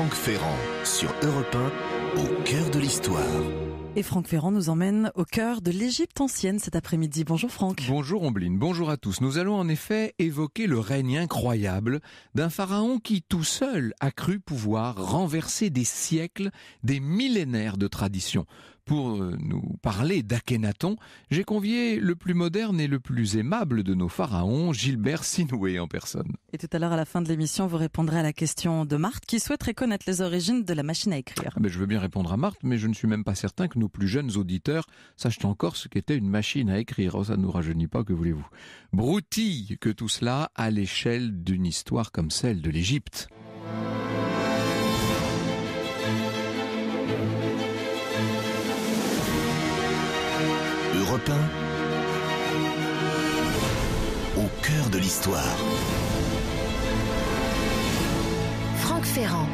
Franck Ferrand sur Europe 1, au cœur de l'histoire. Et Franck Ferrand nous emmène au cœur de l'Égypte ancienne cet après-midi. Bonjour Franck. Bonjour Ombline, bonjour à tous. Nous allons en effet évoquer le règne incroyable d'un pharaon qui tout seul a cru pouvoir renverser des siècles, des millénaires de tradition. Pour euh, nous parler d'Akhenaton, j'ai convié le plus moderne et le plus aimable de nos pharaons, Gilbert Sinoué en personne. Et tout à l'heure, à la fin de l'émission, vous répondrez à la question de Marthe qui souhaiterait connaître les origines de la machine à écrire. mais ah ben, je veux bien répondre à Marthe, mais je ne suis même pas certain que nos plus jeunes auditeurs sachent encore ce qu'était une machine à écrire. Oh, ça ne nous rajeunit pas, que voulez-vous. Broutille que tout cela à l'échelle d'une histoire comme celle de l'Égypte. au cœur de l'histoire. Franck Ferrand.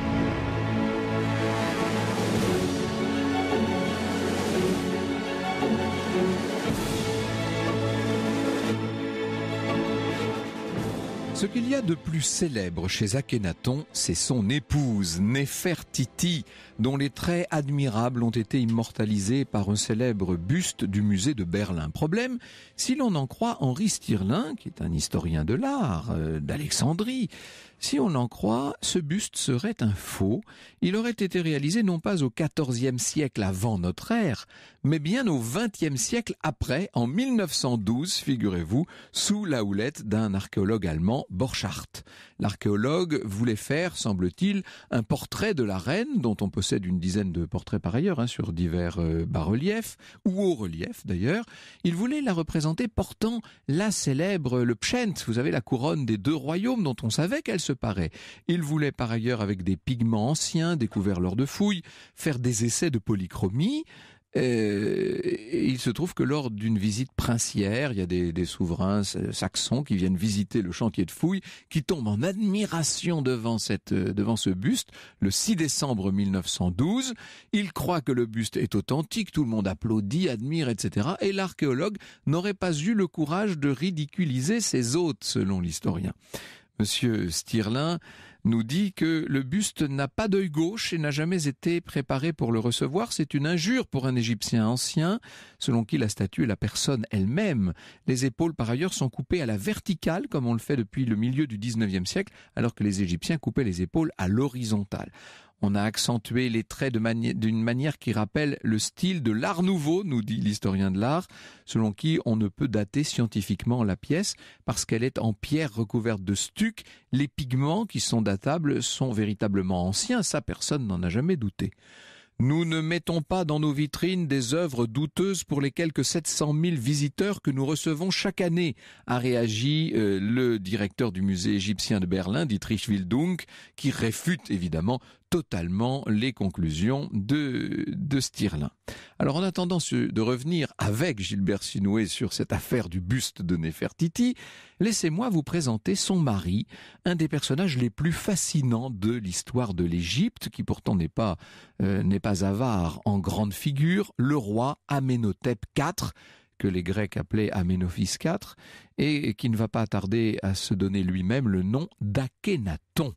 Ce qu'il y a de plus célèbre chez Akhenaton, c'est son épouse Néfertiti, dont les traits admirables ont été immortalisés par un célèbre buste du musée de Berlin. Problème, si l'on en croit Henri Stirlin, qui est un historien de l'art euh, d'Alexandrie, si on en croit, ce buste serait un faux. Il aurait été réalisé non pas au XIVe siècle avant notre ère, mais bien au XXe siècle après, en 1912, figurez-vous, sous la houlette d'un archéologue allemand, Borchardt. L'archéologue voulait faire, semble-t-il, un portrait de la reine dont on peut possède une dizaine de portraits par ailleurs, hein, sur divers euh, bas-reliefs, ou haut reliefs d'ailleurs, il voulait la représenter portant la célèbre, le pchent, vous avez la couronne des deux royaumes dont on savait qu'elle se parait. Il voulait par ailleurs, avec des pigments anciens découverts lors de fouilles, faire des essais de polychromie, euh, il se trouve que lors d'une visite princière, il y a des, souverains saxons qui viennent visiter le chantier de fouilles, qui tombent en admiration devant, cette, euh, devant ce buste. Le 6 décembre 1912, ils croient que le buste est authentique, tout le monde applaudit, admire, etc. Et l'archéologue n'aurait pas eu le courage de ridiculiser ses hôtes, selon l'historien. Monsieur Stirlin, nous dit que le buste n'a pas d'œil gauche et n'a jamais été préparé pour le recevoir. C'est une injure pour un Égyptien ancien, selon qui la statue est la personne elle-même. Les épaules, par ailleurs, sont coupées à la verticale, comme on le fait depuis le milieu du 19e siècle, alors que les Égyptiens coupaient les épaules à l'horizontale. On a accentué les traits d'une manière qui rappelle le style de l'art nouveau, nous dit l'historien de l'art, selon qui on ne peut dater scientifiquement la pièce parce qu'elle est en pierre recouverte de stuc. Les pigments qui sont datables sont véritablement anciens, ça personne n'en a jamais douté. Nous ne mettons pas dans nos vitrines des œuvres douteuses pour les quelques 700 000 visiteurs que nous recevons chaque année, a réagi euh, le directeur du musée égyptien de Berlin, Dietrich Wildung, qui réfute évidemment totalement les conclusions de, de Stirlin. Alors en attendant de revenir avec Gilbert Sinoué sur cette affaire du buste de Nefertiti, laissez-moi vous présenter son mari, un des personnages les plus fascinants de l'histoire de l'Égypte, qui pourtant n'est pas, euh, n'est pas avare en grande figure, le roi Amenhotep IV, que les Grecs appelaient Amenophis IV, et qui ne va pas tarder à se donner lui-même le nom d'Akhenaton.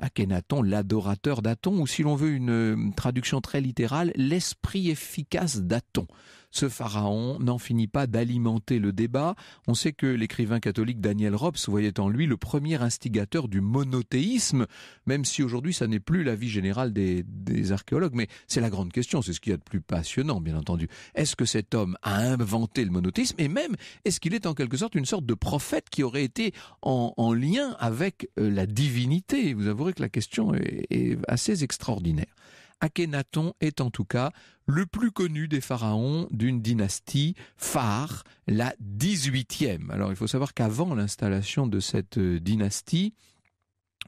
Akhenaton, l'adorateur d'Aton, ou si l'on veut une euh, traduction très littérale, l'esprit efficace d'Aton ce pharaon n'en finit pas d'alimenter le débat. On sait que l'écrivain catholique Daniel Robs voyait en lui le premier instigateur du monothéisme, même si aujourd'hui ça n'est plus l'avis général des, des archéologues. Mais c'est la grande question, c'est ce qu'il y a de plus passionnant, bien entendu. Est-ce que cet homme a inventé le monothéisme et même est-ce qu'il est en quelque sorte une sorte de prophète qui aurait été en, lien avec euh, la divinité Vous avouerez que la question est assez extraordinaire. Akhenaton est en tout cas le plus connu des pharaons d'une dynastie phare, la 18e. Alors il faut savoir qu'avant l'installation de cette euh, dynastie,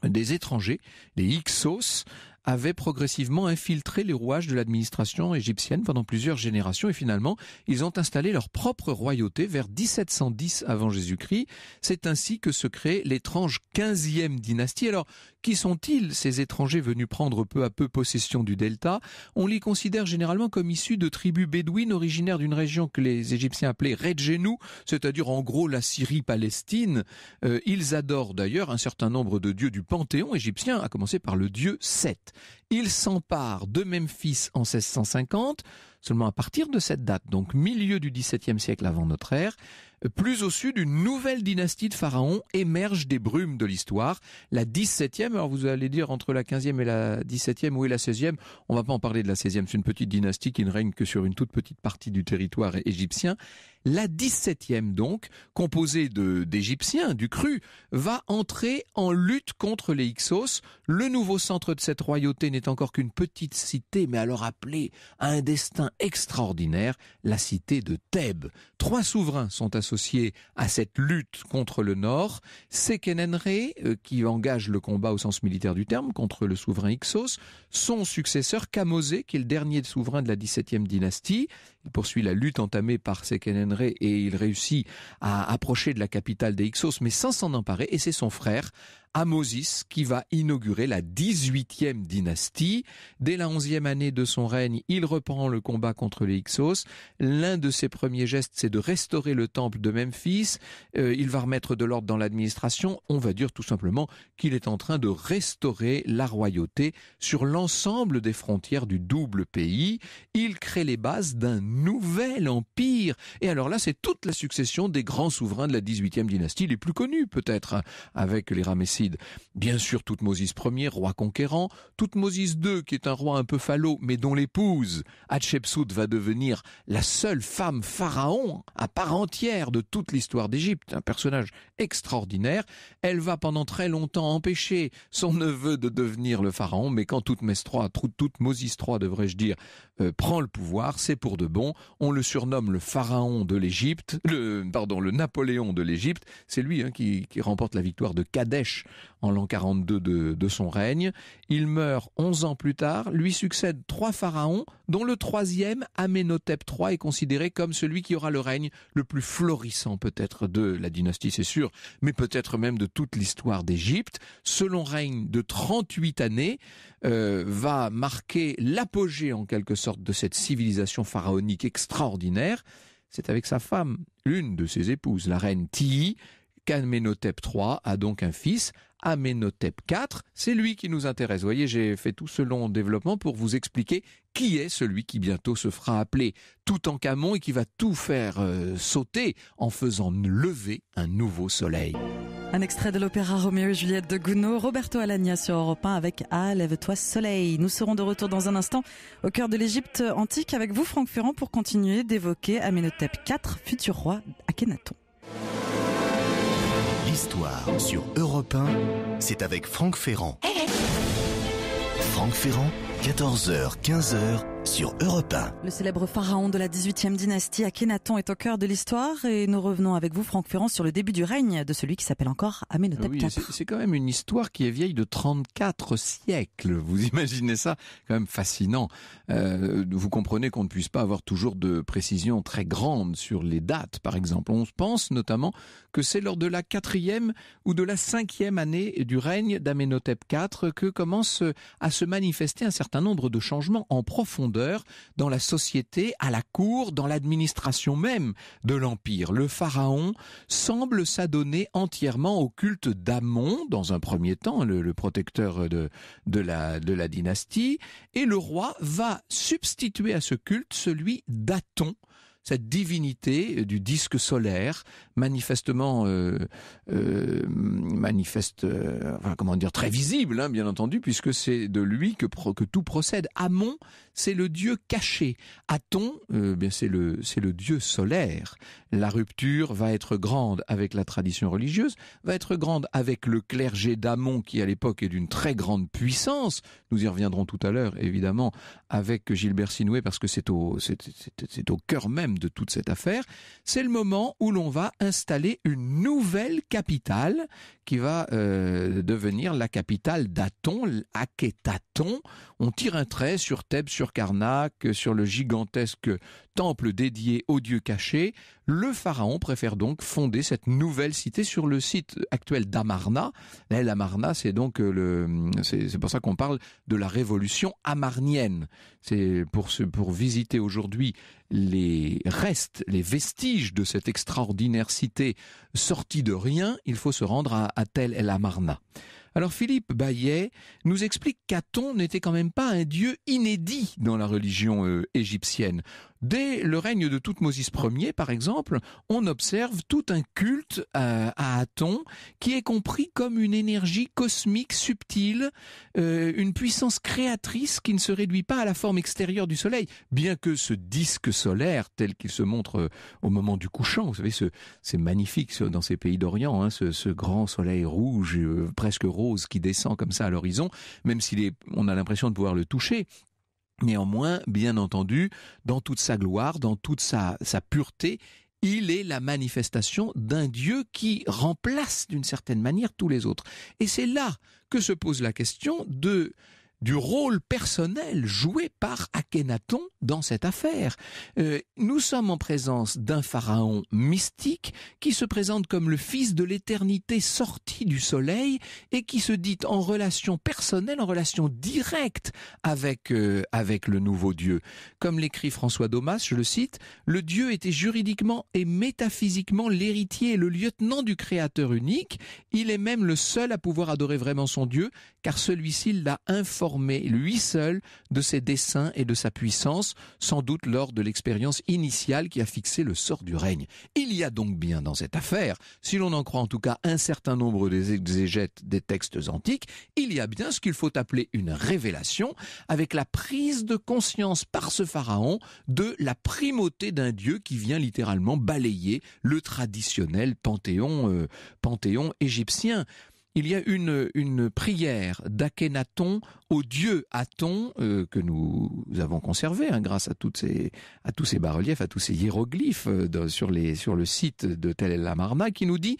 des étrangers, les Hyksos, avaient progressivement infiltré les rouages de l'administration égyptienne pendant plusieurs générations et finalement, ils ont installé leur propre royauté vers 1710 avant Jésus-Christ. C'est ainsi que se crée l'étrange 15e dynastie. Alors, qui sont-ils ces étrangers venus prendre peu à peu possession du delta On les considère généralement comme issus de tribus bédouines originaires d'une région que les Égyptiens appelaient Redjenou, c'est-à-dire en gros la Syrie-Palestine. Euh, ils adorent d'ailleurs un certain nombre de dieux du panthéon égyptien, à commencer par le dieu Seth. Il s'empare de Memphis en 1650, seulement à partir de cette date, donc milieu du XVIIe siècle avant notre ère. Plus au sud, une nouvelle dynastie de pharaons émerge des brumes de l'histoire, la 17e, alors vous allez dire entre la 15e et la 17e, ou est la 16e, on va pas en parler de la 16e, c'est une petite dynastie qui ne règne que sur une toute petite partie du territoire égyptien. La 17e donc, composée d'Égyptiens, du cru, va entrer en lutte contre les Hyksos. Le nouveau centre de cette royauté n'est encore qu'une petite cité, mais alors appelée à un destin extraordinaire, la cité de Thèbes. Trois souverains sont à associé à cette lutte contre le Nord, c'est euh, qui engage le combat au sens militaire du terme contre le souverain Ixos, son successeur Kamosé, qui est le dernier souverain de la 17e dynastie. Il poursuit la lutte entamée par Sekenenre et il réussit à approcher de la capitale des Ixos, mais sans s'en emparer, et c'est son frère Amosis qui va inaugurer la 18e dynastie. Dès la 11e année de son règne, il reprend le combat contre les Hyksos. L'un de ses premiers gestes, c'est de restaurer le temple de Memphis. Euh, il va remettre de l'ordre dans l'administration. On va dire tout simplement qu'il est en train de restaurer la royauté sur l'ensemble des frontières du double pays. Il crée les bases d'un nouvel empire. Et alors là, c'est toute la succession des grands souverains de la 18e dynastie, les plus connus peut-être, hein, avec les Ramessés Bien sûr, Toutmosis Ier, roi conquérant, Toutmosis II, qui est un roi un peu falot, mais dont l'épouse, Hatshepsut, va devenir la seule femme pharaon à part entière de toute l'histoire d'Égypte, un personnage extraordinaire. Elle va pendant très longtemps empêcher son neveu de devenir le pharaon, mais quand tout III, Toutmosis III, devrais-je dire, euh, prend le pouvoir, c'est pour de bon. On le surnomme le pharaon de l'Égypte, pardon, le Napoléon de l'Égypte. C'est lui hein, qui, qui remporte la victoire de Kadesh en l'an 42 de, son règne. Il meurt 11 ans plus tard, lui succèdent trois pharaons, dont le troisième, Amenhotep III, est considéré comme celui qui aura le règne le plus florissant peut-être de la dynastie, c'est sûr, mais peut-être même de toute l'histoire d'Égypte. Ce long règne de 38 années euh, va marquer l'apogée en quelque sorte de cette civilisation pharaonique extraordinaire. C'est avec sa femme, l'une de ses épouses, la reine Ti qu'Amenhotep III a donc un fils, Amenhotep IV, c'est lui qui nous intéresse. Vous voyez, j'ai fait tout ce long développement pour vous expliquer qui est celui qui bientôt se fera appeler tout en Toutankhamon et qui va tout faire euh, sauter en faisant lever un nouveau soleil. Un extrait de l'opéra Roméo et Juliette de Gounod, Roberto Alagna sur Europe 1 avec Ah, lève-toi soleil. Nous serons de retour dans un instant au cœur de l'Égypte antique avec vous Franck Ferrand pour continuer d'évoquer Amenhotep IV, futur roi Akhenaton l'histoire sur Europe 1, c'est avec Franck Ferrand. Eh. Franck Ferrand, 14h, 15h sur Europe 1. Le célèbre pharaon de la 18e dynastie Akhenaton est au cœur de l'histoire et nous revenons avec vous Franck Ferrand sur le début du règne de celui qui s'appelle encore Amenhotep IV. C'est quand même une histoire qui est vieille de 34 siècles. Vous imaginez ça Quand même fascinant. Euh, vous comprenez qu'on ne puisse pas avoir toujours de précisions très grandes sur les dates par exemple. On pense notamment que c'est lors de la quatrième ou de la cinquième année du règne d'Amenhotep IV que commence à se manifester un certain nombre de changements en profondeur dans la société, à la cour, dans l'administration même de l'Empire. Le pharaon semble s'adonner entièrement au culte d'Amon, dans un premier temps, le, protecteur de, la, de la dynastie, et le roi va substituer à ce culte celui d'Aton, cette divinité euh, du disque solaire, manifestement, euh, euh, manifeste, comment dire, très visible, hein, bien entendu, puisque c'est de lui que, tout procède. Amon, c'est le dieu caché. Aton, bien c'est le c'est le dieu solaire. La rupture va être grande avec la tradition religieuse, va être grande avec le clergé d'Amon qui à l'époque est d'une très grande puissance nous y reviendrons tout à l'heure, évidemment, avec Gilbert Sinoué, parce que c'est au, cœur même de toute cette affaire. C'est le moment où l'on va installer une nouvelle capitale qui va euh, devenir la capitale d'Aton, l'Aquetaton. On tire un trait sur Thèbes, sur Karnak, sur le gigantesque temple dédié au dieu caché, le pharaon préfère donc fonder cette nouvelle cité sur le site actuel d'Amarna. L'Amarna, c'est donc euh, le, c'est pour ça qu'on parle de la révolution amarnienne. C'est pour ce, pour visiter aujourd'hui les restes, les vestiges de cette extraordinaire cité sortie de rien, il faut se rendre à, à El Amarna. Alors Philippe Bayet nous explique qu'Aton n'était quand même pas un dieu inédit dans la religion euh, égyptienne. Dès le règne de Toutmosis Ier, par exemple, on observe tout un culte à, Aton qui est compris comme une énergie cosmique subtile, euh, une puissance créatrice qui ne se réduit pas à la forme extérieure du Soleil, bien que ce disque solaire tel qu'il se montre euh, au moment du couchant, vous savez, c'est magnifique dans ces pays d'Orient, hein, ce, grand soleil rouge, presque rose, qui descend comme ça à l'horizon, même si on a l'impression de pouvoir le toucher. Néanmoins, bien entendu, dans toute sa gloire, dans toute sa pureté, il est la manifestation d'un Dieu qui remplace d'une certaine manière tous les autres. Et c'est là que se pose la question de du rôle personnel joué par Akhenaton dans cette affaire. Euh, nous sommes en présence d'un pharaon mystique qui se présente comme le fils de l'éternité sorti du soleil et qui se dit en relation personnelle, en relation directe avec, euh, avec le nouveau Dieu. Comme l'écrit François Domas, je le cite, le Dieu était juridiquement et métaphysiquement l'héritier le lieutenant du Créateur unique. Il est même le seul à pouvoir adorer vraiment son Dieu, car celui-ci l'a informé informé, lui seul, de ses desseins et de sa puissance, sans doute lors de l'expérience initiale qui a fixé le sort du règne. Il y a donc bien dans cette affaire, si l'on en croit en tout cas un certain nombre des exégètes des textes antiques, il y a bien ce qu'il faut appeler une révélation, avec la prise de conscience par ce pharaon de la primauté d'un dieu qui vient littéralement balayer le traditionnel panthéon, euh, panthéon égyptien il y a une, une prière d'Akhenaton au dieu Aton euh, que nous avons conservé hein, grâce à, toutes ces, à tous ces bas-reliefs, à tous ces hiéroglyphes euh, sur, les, sur le site de Tel El Amarna qui nous dit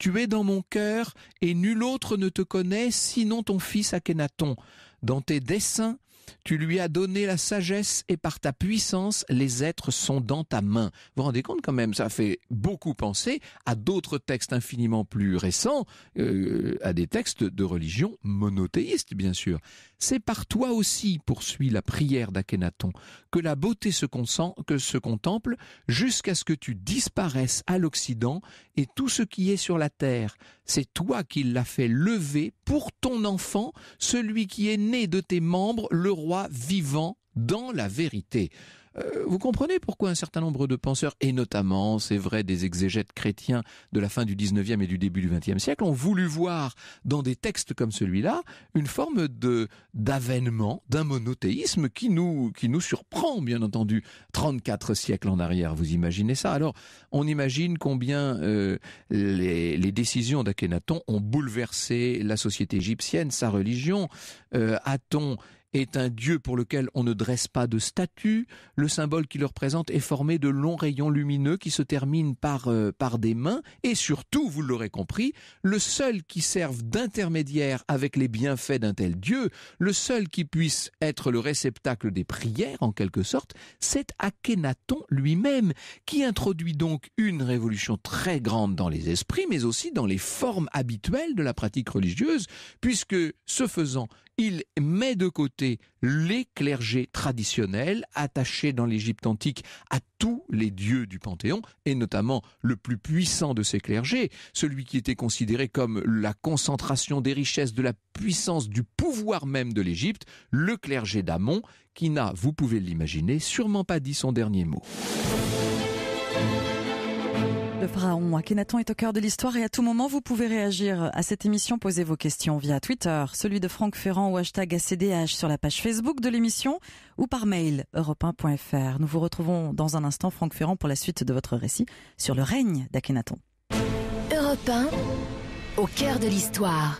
tu es dans mon cœur et nul autre ne te connaît sinon ton fils Akhenaton. Dans tes desseins, tu lui as donné la sagesse et par ta puissance, les êtres sont dans ta main. Vous vous rendez compte quand même, ça fait beaucoup penser à d'autres textes infiniment plus récents, euh, à des textes de religion monothéiste, bien sûr. C'est par toi aussi, poursuit la prière d'Akhenaton, que la beauté se, que se contemple jusqu'à ce que tu disparaisses à l'Occident et tout ce qui est sur la terre. C'est toi qui l'as fait lever pour ton enfant, celui qui est né de tes membres, le roi vivant dans la vérité. Euh, vous comprenez pourquoi un certain nombre de penseurs, et notamment, c'est vrai, des exégètes chrétiens de la fin du 19e et du début du 20 siècle, ont voulu voir dans des textes comme celui-là une forme de d'avènement d'un monothéisme qui nous qui nous surprend, bien entendu, 34 siècles en arrière. Vous imaginez ça Alors, on imagine combien euh, les, décisions d'Akhenaton ont bouleversé la société égyptienne, sa religion. Euh, a-t-on est un dieu pour lequel on ne dresse pas de statue. Le symbole qui le représente est formé de longs rayons lumineux qui se terminent par, euh, par des mains. Et surtout, vous l'aurez compris, le seul qui serve d'intermédiaire avec les bienfaits d'un tel dieu, le seul qui puisse être le réceptacle des prières en quelque sorte, c'est Akhenaton lui-même, qui introduit donc une révolution très grande dans les esprits, mais aussi dans les formes habituelles de la pratique religieuse, puisque ce faisant, il met de côté les clergés traditionnels attachés dans l'Égypte antique à tous les dieux du Panthéon, et notamment le plus puissant de ces clergés, celui qui était considéré comme la concentration des richesses, de la puissance, du pouvoir même de l'Égypte, le clergé d'Amon, qui n'a, vous pouvez l'imaginer, sûrement pas dit son dernier mot. Le pharaon Akhenaton est au cœur de l'histoire et à tout moment vous pouvez réagir à cette émission, poser vos questions via Twitter, celui de Franck Ferrand ou hashtag ACDH sur la page Facebook de l'émission ou par mail europe Nous vous retrouvons dans un instant Franck Ferrand pour la suite de votre récit sur le règne d'Akhenaton. Europe 1, au cœur de l'histoire.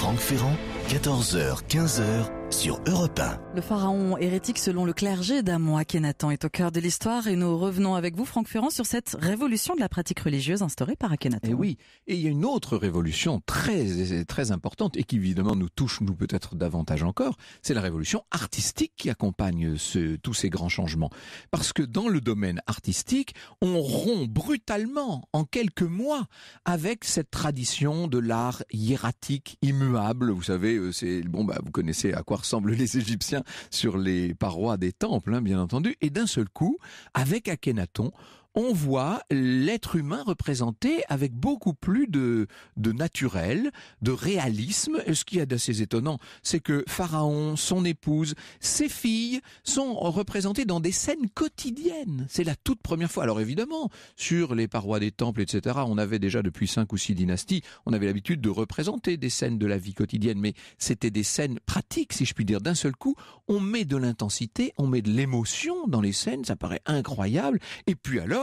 Franck Ferrand, 14h, 15h sur Europe 1. Le pharaon hérétique selon le clergé d'Amon Akhenaton est au cœur de l'histoire et nous revenons avec vous, Franck Ferrand, sur cette révolution de la pratique religieuse instaurée par Akhenaton. Et eh oui, et il y a une autre révolution très, très importante et qui évidemment nous touche, nous peut-être davantage encore, c'est la révolution artistique qui accompagne tous ces grands changements. Parce que dans le domaine artistique, on rompt brutalement, en quelques mois, avec cette tradition de l'art hiératique, immuable. Vous savez, euh, c'est, bon, bah, vous connaissez à quoi ressemblent les Égyptiens sur les parois des temples, hein, bien entendu. Et d'un seul coup, avec Akhenaton, on voit l'être humain représenté avec beaucoup plus de, naturel, de réalisme. Et ce qui est assez étonnant, c'est que Pharaon, son épouse, ses filles sont représentées dans des scènes quotidiennes. C'est la toute première fois. Alors évidemment, sur les parois des temples, etc., on avait déjà depuis cinq ou six dynasties, on avait l'habitude de représenter des scènes de la vie quotidienne, mais c'était des scènes pratiques, si je puis dire. D'un seul coup, on met de l'intensité, on met de l'émotion dans les scènes, ça paraît incroyable. Et puis alors,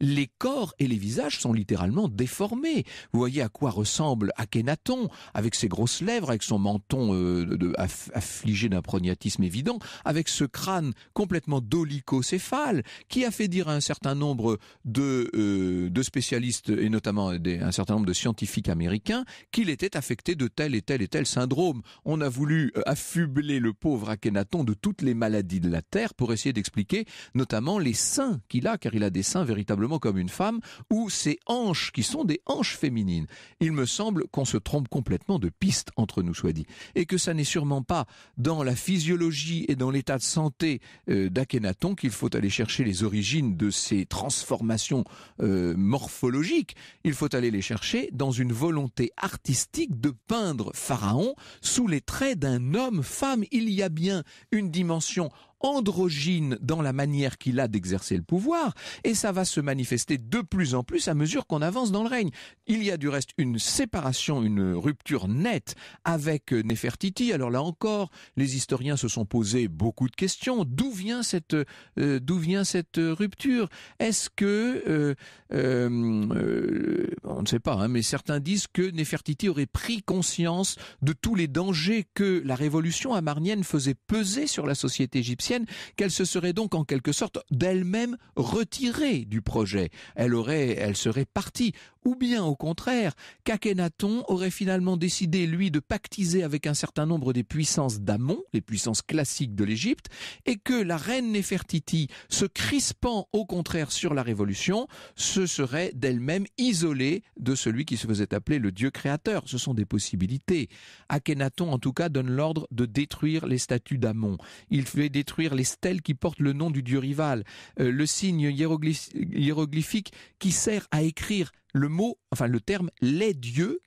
les corps et les visages sont littéralement déformés. Vous voyez à quoi ressemble Akhenaton, avec ses grosses lèvres, avec son menton euh, affligé d'un prognatisme évident, avec ce crâne complètement dolicocéphale, qui a fait dire à un certain nombre de, euh, spécialistes, et notamment à un certain nombre de scientifiques américains, qu'il était affecté de tel et tel et tel syndrome. On a voulu euh, affubler le pauvre Akhenaton de toutes les maladies de la Terre pour essayer d'expliquer notamment les seins qu'il a, car il a des seins véritablement comme une femme, ou ces hanches qui sont des hanches féminines. Il me semble qu'on se trompe complètement de piste entre nous, soit dit, et que ça n'est sûrement pas dans la physiologie et dans l'état de santé euh, d'Akhenaton qu'il faut aller chercher les origines de ces transformations euh, morphologiques. Il faut aller les chercher dans une volonté artistique de peindre Pharaon sous les traits d'un homme-femme. Il y a bien une dimension androgyne dans la manière qu'il a d'exercer le pouvoir, et ça va se manifester de plus en plus à mesure qu'on avance dans le règne. Il y a du reste une séparation, une rupture nette avec Nefertiti. Alors là encore, les historiens se sont posés beaucoup de questions. D'où vient cette, euh, d'où vient cette rupture Est-ce que, euh, euh, on ne sait pas, hein, mais certains disent que Nefertiti aurait pris conscience de tous les dangers que la révolution amarnienne faisait peser sur la société égyptienne qu'elle se serait donc en quelque sorte d'elle-même retirée du projet. Elle aurait, elle serait partie ou bien au contraire, qu'Akhenaton aurait finalement décidé, lui, de pactiser avec un certain nombre des puissances d'Amon, les puissances classiques de l'Égypte, et que la reine Nefertiti, se crispant au contraire sur la révolution, se serait d'elle-même isolée de celui qui se faisait appeler le dieu créateur. Ce sont des possibilités. Akhenaton, en tout cas, donne l'ordre de détruire les statues d'Amon. Il fait détruire les stèles qui portent le nom du dieu rival, euh, le signe hiéroglyphique qui sert à écrire le mot, enfin le terme les dieux,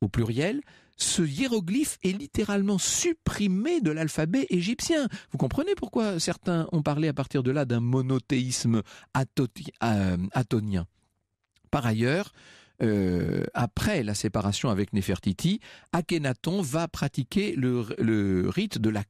au pluriel, ce hiéroglyphe est littéralement supprimé de l'alphabet égyptien. Vous comprenez pourquoi certains ont parlé à partir de là d'un monothéisme euh, atonien. Par ailleurs, euh, après la séparation avec Néfertiti, Akhenaton va pratiquer le rite de la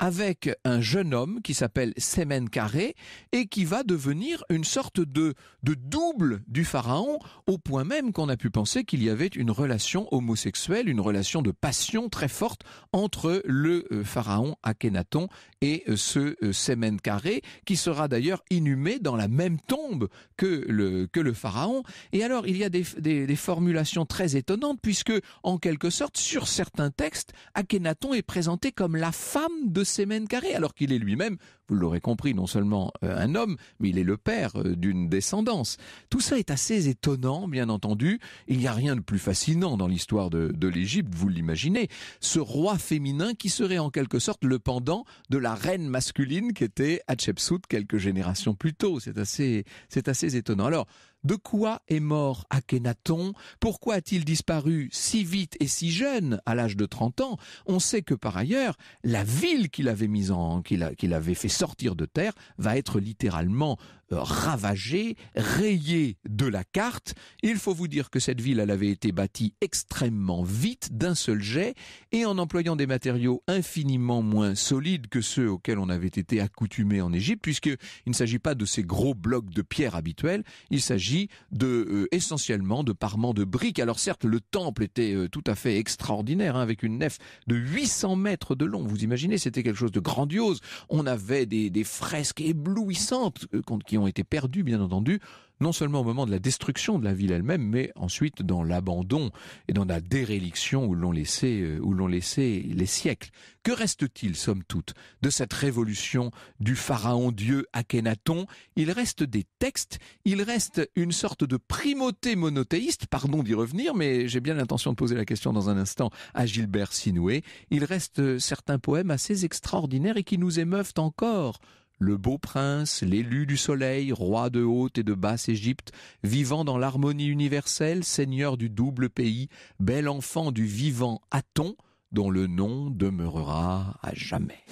avec un jeune homme qui s'appelle Semen Carré et qui va devenir une sorte de, de double du pharaon au point même qu'on a pu penser qu'il y avait une relation homosexuelle, une relation de passion très forte entre le euh, pharaon Akhenaton et euh, ce euh, Semen Carré qui sera d'ailleurs inhumé dans la même tombe que le, que le pharaon. Et alors il y a des, des, des formulations très étonnantes puisque en quelque sorte sur certains textes Akhenaton est présenté comme la femme de Sémène Carré, alors qu'il est lui-même, vous l'aurez compris, non seulement euh, un homme, mais il est le père euh, d'une descendance. Tout ça est assez étonnant, bien entendu. Il n'y a rien de plus fascinant dans l'histoire de, l'Égypte, vous l'imaginez. Ce roi féminin qui serait en quelque sorte le pendant de la reine masculine qui était Hatshepsut quelques générations plus tôt. C'est assez, c'est assez étonnant. Alors, de quoi est mort Akhenaton Pourquoi a-t-il disparu si vite et si jeune, à l'âge de 30 ans On sait que par ailleurs, la ville qu'il avait mise en, qu'il, qu'il avait fait sortir de terre, va être littéralement ravagé rayé de la carte. Il faut vous dire que cette ville, elle avait été bâtie extrêmement vite, d'un seul jet, et en employant des matériaux infiniment moins solides que ceux auxquels on avait été accoutumé en Égypte, puisqu'il ne s'agit pas de ces gros blocs de pierre habituels, il s'agit de euh, essentiellement de parements de briques. Alors certes, le temple était euh, tout à fait extraordinaire, hein, avec une nef de 800 mètres de long. Vous imaginez, c'était quelque chose de grandiose. On avait des, fresques éblouissantes euh, ont été perdus, bien entendu, non seulement au moment de la destruction de la ville elle-même, mais ensuite dans l'abandon et dans la déréliction où l'on laissé, euh, où l'ont laissé les siècles. Que reste-t-il, somme toute, de cette révolution du pharaon dieu Akhenaton? Il reste des textes, il reste une sorte de primauté monothéiste, pardon d'y revenir, mais j'ai bien l'intention de poser la question dans un instant à Gilbert Sinoué. Il reste euh, certains poèmes assez extraordinaires et qui nous émeuvent encore le beau prince, l'élu du soleil, roi de haute et de basse Égypte, vivant dans l'harmonie universelle, seigneur du double pays, bel enfant du vivant Aton, dont le nom demeurera à jamais.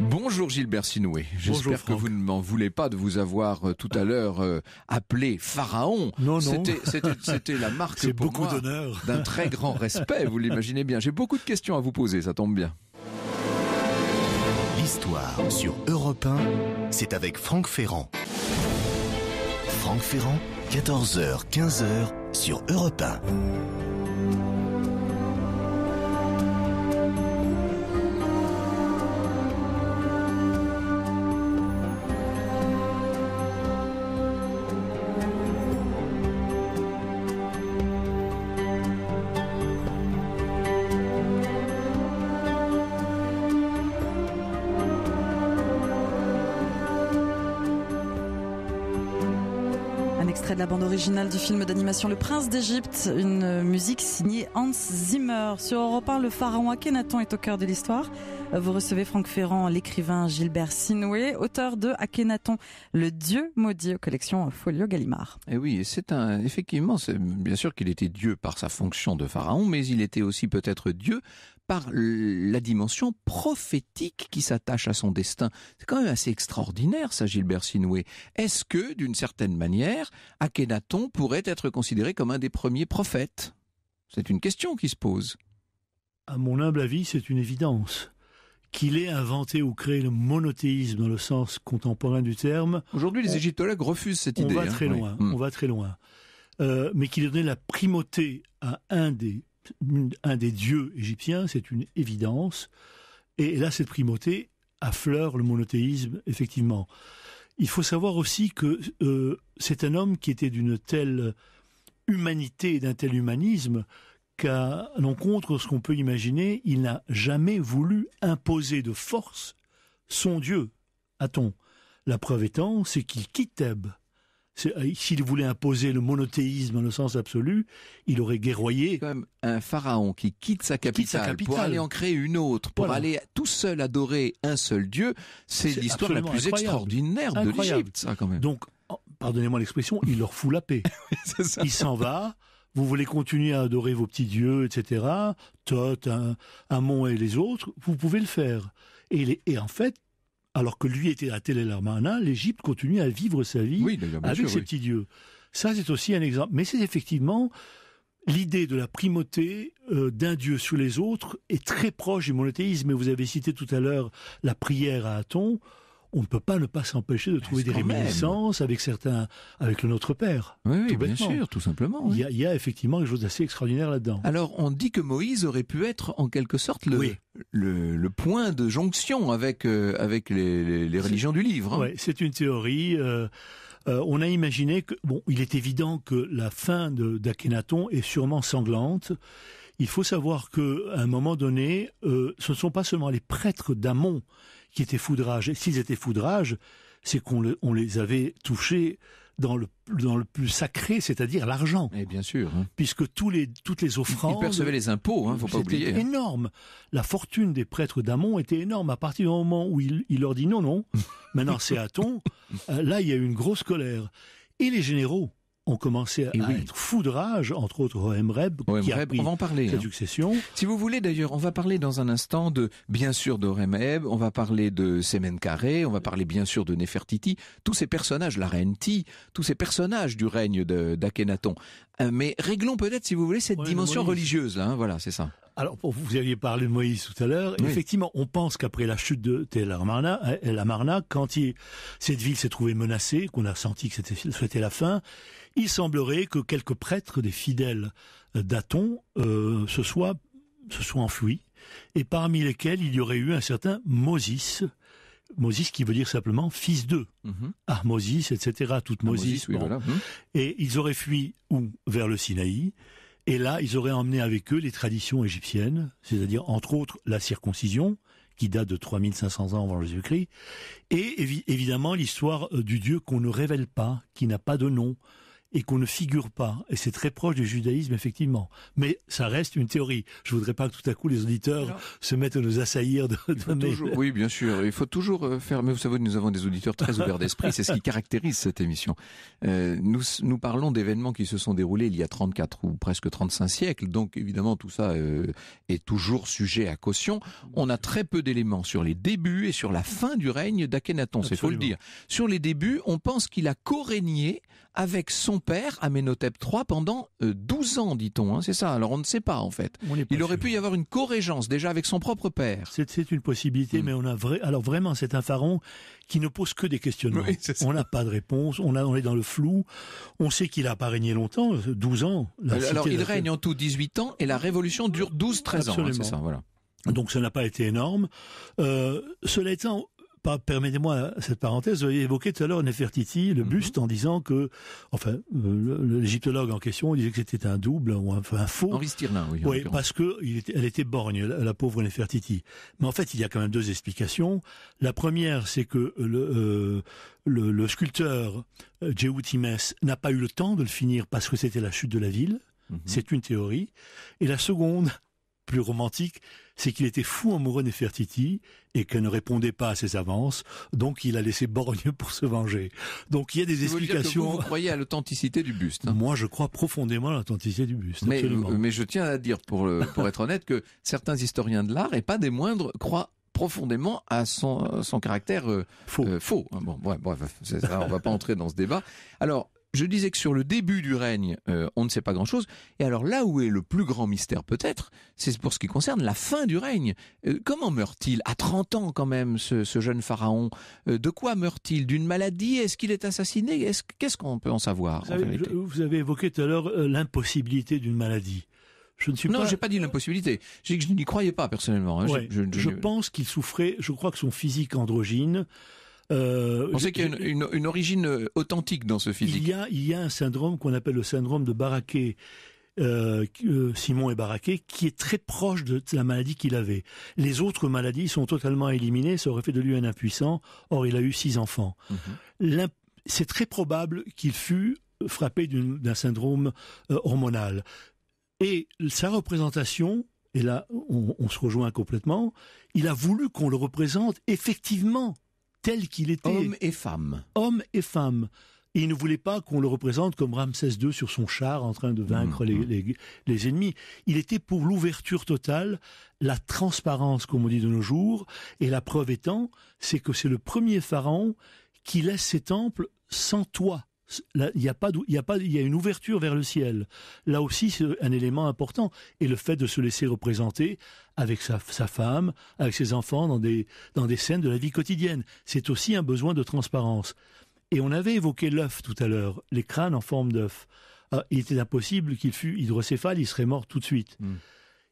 Bonjour Gilbert Sinoué. J'espère que vous ne m'en voulez pas de vous avoir euh, tout à l'heure euh, appelé Pharaon. Non, non. C'était la marque pour beaucoup d'honneur, d'un très grand respect, vous l'imaginez bien. J'ai beaucoup de questions à vous poser, ça tombe bien l'histoire sur Europe 1, c'est avec Franck Ferrand. Franck Ferrand, 14h, 15h sur Europe 1. extrait de la bande originale du film d'animation Le Prince d'Égypte, une musique signée Hans Zimmer. Sur Europe le pharaon Akhenaton est au cœur de l'histoire. Vous recevez Franck Ferrand, l'écrivain Gilbert Sinoué, auteur de Akhenaton, le dieu maudit collection Folio Gallimard. Eh et oui, c'est un, effectivement, c'est bien sûr qu'il était dieu par sa fonction de pharaon, mais il était aussi peut-être dieu par la dimension prophétique qui s'attache à son destin. C'est quand même assez extraordinaire, ça, Gilbert Sinoué. Est-ce que, d'une certaine manière, Akhenaton pourrait être considéré comme un des premiers prophètes C'est une question qui se pose. À mon humble avis, c'est une évidence qu'il ait inventé ou créé le monothéisme dans le sens contemporain du terme. Aujourd'hui, les égyptologues refusent cette idée. Hein. Hmm. On va très loin. On va très loin. mais qu'il ait donné la primauté à un des un des dieux égyptiens, c'est une évidence. Et là, cette primauté affleure le monothéisme, effectivement. Il faut savoir aussi que euh, c'est un homme qui était d'une telle humanité d'un tel humanisme qu'à l'encontre de ce qu'on peut imaginer, il n'a jamais voulu imposer de force son Dieu, a-t-on. La preuve étant, c'est qu'il quitte Thèbes euh, s'il voulait imposer le monothéisme dans le sens absolu, il aurait guerroyé. comme un pharaon qui quitte sa capitale, et pour en crée une autre, pour aller tout seul adorer un seul dieu, c'est l'histoire la plus extraordinaire de l'Égypte, Donc, oh, pardonnez-moi l'expression, il leur fout la paix. Il s'en va. Vous voulez continuer à adorer vos petits dieux, etc. Thoth, Amon et les autres, vous pouvez le faire. et en fait, alors que lui était à Tel l'Égypte continue à vivre sa vie avec ses petits dieux. Ça, c'est aussi un exemple. Mais c'est effectivement l'idée de la primauté euh, d'un dieu sur les autres est très proche du monothéisme. Et vous avez cité tout à l'heure la prière à Aton on ne peut pas ne pas s'empêcher de trouver des réminiscences avec certains, avec le Notre Père. Oui, bien sûr, tout simplement. Il, y a, effectivement quelque chose d'assez extraordinaire là-dedans. Alors, on dit que Moïse aurait pu être en quelque sorte le, le, point de jonction avec, euh, avec les, religions du livre. Hein. c'est une théorie. Euh, euh, on a imaginé que, bon, il est évident que la fin d'Akhenaton est sûrement sanglante. Il faut savoir que, à un moment donné, ce ne sont pas seulement les prêtres d'Amon qui étaient foudrages. Et s'ils étaient foudrages, c'est qu'on les avait touchés dans le, plus sacré, c'est-à-dire l'argent. Et eh bien sûr. Hein. Puisque toutes les offrandes. Ils percevaient les impôts, hein, faut pas oublier. Hein. énorme. La fortune des prêtres d'Amon était énorme. À partir du moment où il, il leur dit non, non, maintenant c'est à ton, euh, là il y a eu une grosse colère. Et les généraux, ont commencé à, être fous entre autres Hoemreb, qui on va en parler, hein. succession. Si vous voulez d'ailleurs, on va parler dans un instant de, bien sûr, Reb, on va parler de carrées on va parler bien sûr de Nefertiti, tous ces personnages, la reine Ti, tous ces personnages du règne d'Akhenaton. Euh, mais réglons peut-être, si vous voulez, cette dimension religieuse, là, hein, voilà, c'est ça. Alors, vous aviez parlé de Moïse tout à l'heure. Effectivement, on pense qu'après la chute de Tel Amarna, euh, Amarna quand cette ville s'est trouvée menacée, qu'on a senti que c'était la fin, il semblerait que quelques prêtres des fidèles euh, d'Aton euh, se soient se enfuis, et parmi lesquels il y aurait eu un certain Moses, Moses qui veut dire simplement fils d'eux. Mhm. Ah, Moses, etc. Toute ah, Moses. Mhm. Et ils auraient fui où Vers le Sinaï. Et là, ils auraient emmené avec eux les traditions égyptiennes, c'est-à-dire entre autres la circoncision, qui date de 3500 ans avant Jésus-Christ, et évidemment l'histoire euh, du Dieu qu'on ne révèle pas, qui n'a pas de nom, et qu'on ne figure pas. Et c'est très proche du judaïsme, effectivement. Mais ça reste une théorie. Je voudrais pas que tout à coup les auditeurs se mettent à nous assaillir de, toujours, Oui, bien sûr. Il faut toujours euh, faire, mais vous savez, nous avons des auditeurs très ouverts d'esprit. C'est ce qui caractérise cette émission. Euh, nous, nous parlons d'événements qui se sont déroulés il y a 34 ou presque 35 siècles. Donc, évidemment, tout ça euh, est toujours sujet à caution. On a très peu d'éléments sur les débuts et sur la fin du règne d'Akhenaton. C'est faut le dire. Sur les débuts, on pense qu'il a co-régné avec son père Amenhotep III pendant 12 euh, ans, dit-on. Hein, c'est ça. Alors on ne sait pas en fait. il aurait pu y avoir une corrégence déjà avec son propre père. C'est une possibilité, hmm. mais on a Alors vraiment, c'est un pharaon qui ne pose que des questionnements. on n'a pas de réponse. On, est dans le flou. On sait qu'il n'a pas régné longtemps, 12 euh, ans. alors il règne en tout 18 ans et la révolution dure 12-13 ans. Hein, Absolument. Donc ça n'a pas été énorme. Euh, cela étant, Permettez-moi cette parenthèse. Vous avez évoqué tout à l'heure Nefertiti, le mhm. buste, en disant que, enfin, euh, l'égyptologue en question disait que c'était un double ou un, faux. Henri oui. Oui, parce que était, elle était borgne, la, pauvre Nefertiti. Mais en fait, il y a quand même deux explications. La première, c'est que le, euh, le, sculpteur euh, Jehu n'a pas eu le temps de le finir parce que c'était la chute de la ville. Mhm. C'est une théorie. Et la seconde, plus romantique, c'est qu'il était fou amoureux de Nefertiti et qu'elle ne répondait pas à ses avances, donc il a laissé Borgne pour se venger. Donc il y a des explications. Vous, croyez à l'authenticité du buste hein. Moi, je crois profondément à l'authenticité du buste. Mais, euh, je tiens à dire, pour, être honnête, que certains historiens de l'art, et pas des moindres, croient profondément à son, caractère euh, faux. Euh, faux. Bon, bref, on va pas entrer dans ce débat. Alors, je disais que sur le début du règne, euh, on ne sait pas grand-chose. Et alors là où est le plus grand mystère peut-être, c'est pour ce qui concerne la fin du règne. Euh, comment meurt-il À 30 ans quand même, ce, jeune pharaon. Euh, de quoi meurt-il D'une maladie Est-ce qu'il est assassiné Qu'est-ce qu'on peut en savoir vous, avez, évoqué tout à l'heure l'impossibilité d'une maladie. Je ne suis non, pas... j'ai pas dit l'impossibilité. que je n'y croyais pas personnellement. Hein. je pense qu'il souffrait. Je crois que son physique androgyne euh, on sait qu'il y a une, origine euh, authentique dans ce physique. Il y a, un syndrome qu'on appelle le syndrome de Baraquet. Euh, Simon et Baraquet, qui est très proche de la maladie qu'il avait. Les autres maladies sont totalement éliminées, ça aurait fait de lui un impuissant, or il a eu six enfants. Mhm. C'est très probable qu'il fût frappé d'un syndrome hormonal. Et sa représentation, et là on se rejoint complètement, il a voulu qu'on le représente effectivement tel qu'il était. Homme et femme. Homme et femme. il ne voulait pas qu'on le représente comme Ramsès II sur son char en train de vaincre mm, mm. les, ennemis. Il était pour l'ouverture totale, la transparence, comme on dit de nos jours, et la preuve étant, c'est que c'est le premier pharaon qui laisse ses temples sans toit il y a pas, a y a une ouverture vers le ciel. Là aussi, c'est un élément important. Et le fait de se laisser représenter avec sa, femme, avec ses enfants, dans des, dans des scènes de la vie quotidienne, c'est aussi un besoin de transparence. Et on avait évoqué l'œuf tout à l'heure, les crânes en forme d'œuf. Ah, il était impossible qu'il fût hydrocéphale, il serait mort tout de suite. Hmm.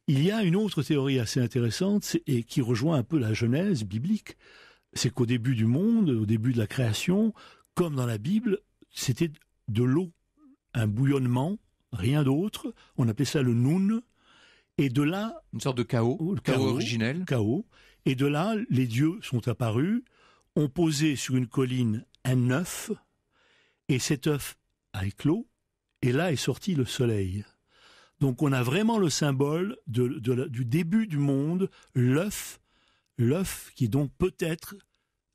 Il y a une autre théorie assez intéressante et qui rejoint un peu la Genèse biblique. C'est qu'au début du monde, au début de la création, comme dans la Bible, c'était de l'eau, un bouillonnement, rien d'autre. On appelait ça le noun. Et de là, une sorte de chaos, oh, le chaos, originel, chaos. Et de là, les dieux sont apparus, ont posé sur une colline un œuf, et cet œuf a éclos, et là est sorti le soleil. Donc on a vraiment le symbole du début du monde, l'œuf, l'œuf qui donc peut-être,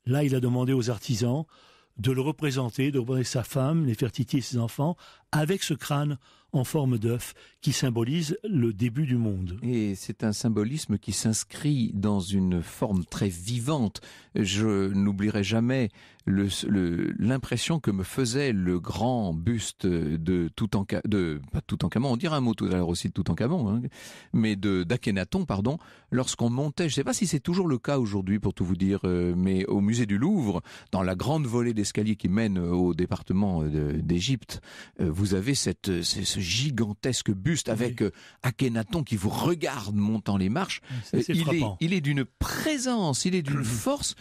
là il a demandé aux artisans, de le représenter, de représenter sa femme, les et ses enfants, avec ce crâne en forme d'œuf qui symbolise le début du monde. Et c'est un symbolisme qui s'inscrit dans une forme très vivante. Je n'oublierai jamais l'impression le, que me faisait le grand buste de Toutankhamon, de, on dira un mot tout à l'heure aussi de Toutankhamon, hein, mais de d'Akhenaton, pardon, lorsqu'on montait, je ne sais pas si c'est toujours le cas aujourd'hui pour tout vous dire, euh, mais au musée du Louvre, dans la grande volée d'escalier qui mène au département euh, d'Égypte, euh, vous avez cette, ce gigantesque buste avec euh, Akhenaton qui vous regarde montant les marches. Euh, il, est, d'une présence, il est d'une force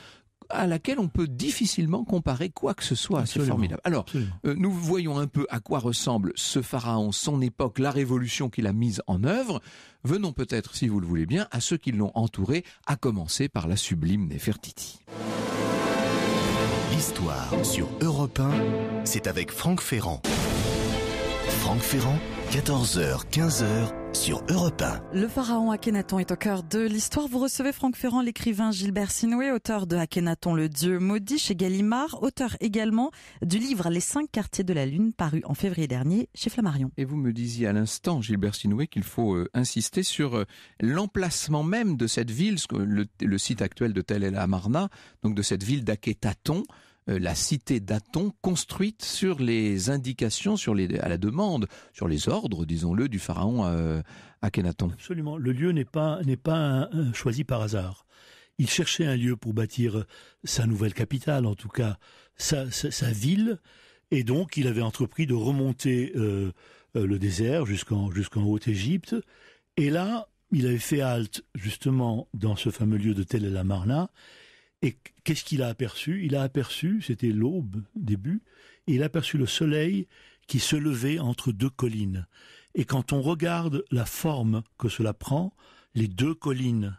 à laquelle on peut difficilement comparer quoi que ce soit. C'est formidable. Alors, euh, nous voyons un peu à quoi ressemble ce pharaon, son époque, la révolution qu'il a mise en œuvre. Venons peut-être, si vous le voulez bien, à ceux qui l'ont entouré, à commencer par la sublime Nefertiti. L'histoire sur Europe c'est avec Franck Ferrand. Franck Ferrand, 14h, 15h sur Europe 1. Le pharaon Akhenaton est au cœur de l'histoire. Vous recevez Franck Ferrand, l'écrivain Gilbert Sinoué, auteur de Akhenaton le dieu maudit chez Gallimard, auteur également du livre Les cinq quartiers de la lune paru en février dernier chez Flammarion. Et vous me disiez à l'instant, Gilbert Sinoué, qu'il faut euh, insister sur euh, l'emplacement même de cette ville, le, site actuel de Tel El Amarna, donc de cette ville d'Akhenaton, euh, la cité d'Aton construite sur les indications, sur à la demande, sur les ordres, disons-le, du pharaon euh, Akhenaton. Absolument. Le lieu n'est pas, n'est pas choisi par hasard. Il cherchait un lieu pour bâtir euh, sa nouvelle capitale, en tout cas sa, ville, et donc il avait entrepris de remonter le désert jusqu'en jusqu'en Haute-Égypte. Et là, il avait fait halte justement dans ce fameux lieu de Tel El Amarna, et qu'est-ce qu'il a aperçu Il a aperçu, c'était l'aube, début, il a aperçu le soleil qui se levait entre deux collines. Et quand on regarde la forme que cela prend, les deux collines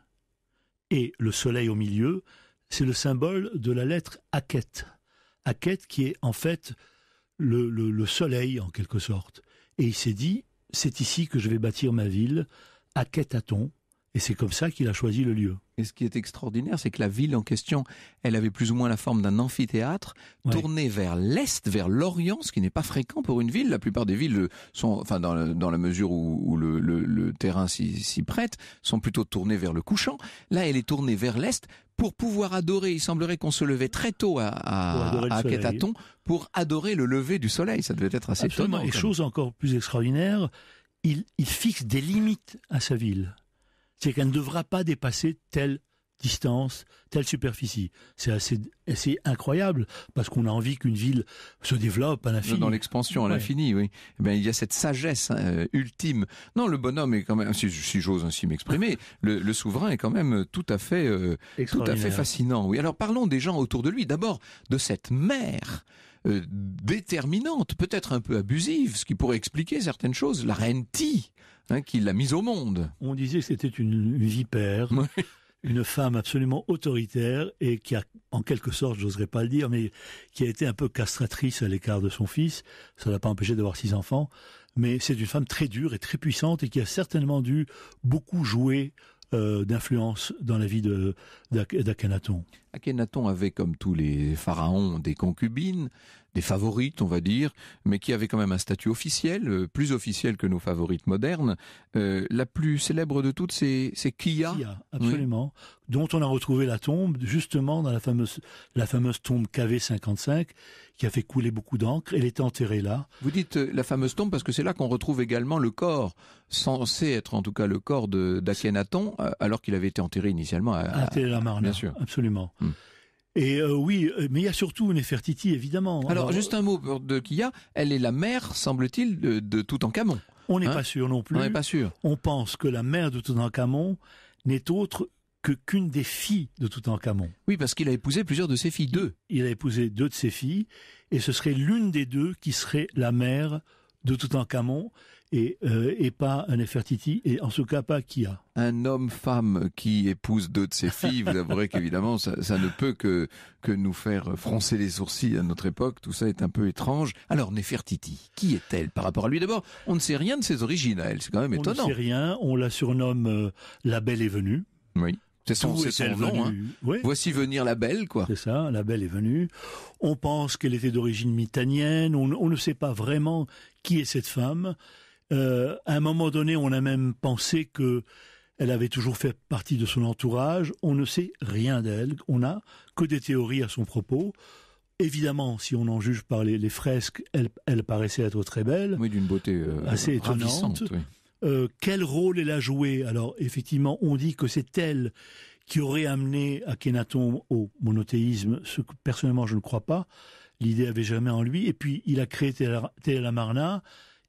et le soleil au milieu, c'est le symbole de la lettre aquette aquette qui est en fait le, soleil en quelque sorte. Et il s'est dit, c'est ici que je vais bâtir ma ville, t aton et c'est comme ça qu'il a choisi le lieu. Et ce qui est extraordinaire, c'est que la ville en question, elle avait plus ou moins la forme d'un amphithéâtre tourné vers l'est, vers l'Orient, ce qui n'est pas fréquent pour une ville. La plupart des villes sont, enfin dans, la, mesure où, le, terrain s'y prête, sont plutôt tournées vers le couchant. Là, elle est tournée vers l'est pour pouvoir adorer. Il semblerait qu'on se levait très tôt à, à, pour adorer le lever du soleil. Ça devait être assez Absolument. Et chose encore plus extraordinaire, il, il fixe des limites à sa ville c'est qu'elle ne devra pas dépasser telle distance, telle superficie. C'est assez, assez incroyable parce qu'on a envie qu'une ville se développe à l'infini. Dans l'expansion à l'infini, oui. Ben il y a cette sagesse hein, euh, ultime. Non, le bonhomme est quand même, si, j'ose ainsi m'exprimer, le, souverain est quand même tout à fait, euh, tout à fait fascinant. Oui. Alors parlons des gens autour de lui. D'abord de cette mère. Euh, déterminante, peut-être un peu abusive, ce qui pourrait expliquer certaines choses. La reine Ti, Hein, qui l'a mise au monde. On disait que c'était une vipère. Une femme absolument autoritaire et qui a, en quelque sorte, j'oserais pas le dire, mais qui a été un peu castratrice à l'écart de son fils. Ça l'a pas empêché d'avoir six enfants. Mais c'est une femme très dure et très puissante et qui a certainement dû beaucoup jouer euh, d'influence dans la vie d'Akhenaton. Akhenaton avait, comme tous les pharaons, des concubines des favorites, on va dire, mais qui avait quand même un statut officiel, euh, plus officiel que nos favorites modernes. Euh, la plus célèbre de toutes, c'est, c'est Kia. absolument. Dont on a retrouvé la tombe, justement, dans la fameuse, la fameuse tombe KV55, qui a fait couler beaucoup d'encre. Elle est enterrée là. Vous dites euh, la fameuse tombe parce que c'est là qu'on retrouve également le corps, censé être en tout cas le corps de, d'Akhenaton, alors qu'il avait été enterré initialement à, à, Bien sûr. Absolument. Hmm. Et euh, oui, euh, mais il y a surtout Nefertiti, évidemment. Alors, juste un mot de Kia, elle est la mère, semble-t-il, de, Toutankhamon. On n'est hein pas sûr non plus. On n'est pas sûr. On pense que la mère de Toutankhamon n'est autre que qu'une des filles de Toutankhamon. Oui, parce qu'il a épousé plusieurs de ses filles, deux. Il a épousé deux de ses filles, et ce serait l'une des deux qui serait la mère de Toutankhamon, euh, et, pas un Nefertiti, et en ce cas pas a Un homme-femme qui épouse deux de ses filles, vous avouerez qu'évidemment, ça, ne peut que, que nous faire froncer les sourcils à notre époque. Tout ça est un peu étrange. Alors, Nefertiti, qui est-elle par rapport à lui D'abord, on ne sait rien de ses origines à elle. C'est quand même étonnant. On ne sait rien. On la surnomme euh, La Belle est venue. Oui. C'est son, nom. Hein. Voici venir la belle, quoi. C'est ça, la belle est venue. On pense qu'elle était d'origine mitanienne, on, ne sait pas vraiment qui est cette femme. Euh, à un moment donné, on a même pensé que elle avait toujours fait partie de son entourage. On ne sait rien d'elle. On n'a que des théories à son propos. Évidemment, si on en juge par les, fresques, elle, paraissait être très belle. Oui, d'une beauté euh, assez étonnante. Euh, quel rôle elle a joué Alors, effectivement, on dit que c'est elle qui aurait amené Akhenaton au monothéisme, ce que personnellement je ne crois pas. L'idée avait jamais en lui. Et puis, il a créé